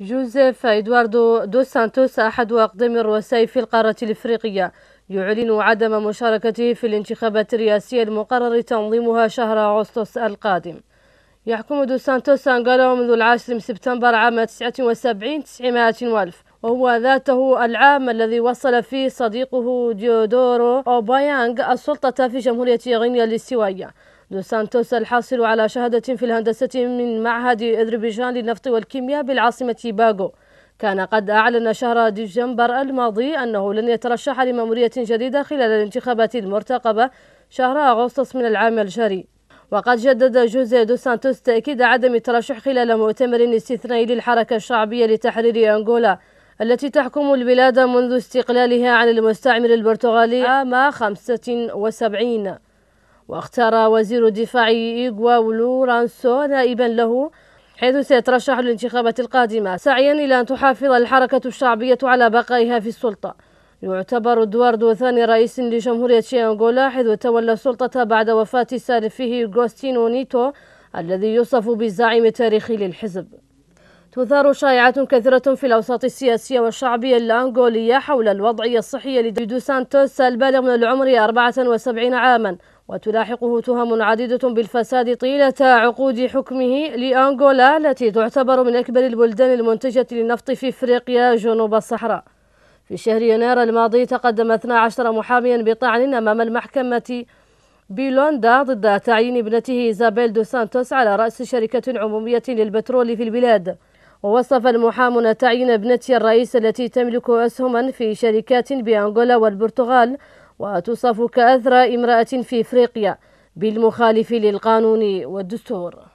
جوزيف إدواردو دو سانتوس أحد أقدم الرؤساء في القارة الإفريقية يعلن عدم مشاركته في الانتخابات الرئاسية المقرر تنظيمها شهر أغسطس القادم يحكم دو سانتوس أنغالو منذ العاشر من سبتمبر عام 79 900 ألف وهو ذاته العام الذي وصل فيه صديقه ديودورو أوبايانغ السلطة في جمهورية غينيا الاستوائية دو سانتوس الحاصل على شهادة في الهندسة من معهد أذربيجان للنفط والكيمياء بالعاصمة باغو كان قد أعلن شهر ديسمبر الماضي أنه لن يترشح لمأمورية جديدة خلال الانتخابات المرتقبة شهر أغسطس من العام الجاري وقد جدد جوزي دو سانتوس تأكيد عدم الترشح خلال مؤتمر استثنائي للحركة الشعبية لتحرير أنغولا التي تحكم البلاد منذ استقلالها عن المستعمر البرتغالي عام 75 واختار وزير الدفاع إيغواولو رانسو نائبا له حيث سيترشح للانتخابات القادمة سعيا إلى أن تحافظ الحركة الشعبية على بقائها في السلطة يعتبر ادواردو ثاني رئيس لجمهورية أنغولا حيث تولى السلطة بعد وفاة سالفه غوستينو نيتو الذي يوصف بالزعيم التاريخي للحزب تثار شائعات كثيرة في الأوساط السياسية والشعبية الأنغولية حول الوضعية الصحية لدو سانتوس البالغ من العمر 74 عاماً وتلاحقه تهم عديدة بالفساد طيلة عقود حكمه لأنغولا التي تعتبر من أكبر البلدان المنتجة للنفط في إفريقيا جنوب الصحراء في شهر يناير الماضي تقدم 12 محاميا بطعن أمام المحكمة بلوندا ضد تعيين ابنته إيزابيل دو سانتوس على رأس شركة عمومية للبترول في البلاد ووصف المحامون تعيين ابنته الرئيس التي تملك أسهما في شركات بأنغولا والبرتغال وتصف كأثرى امرأة في إفريقيا بالمخالف للقانون والدستور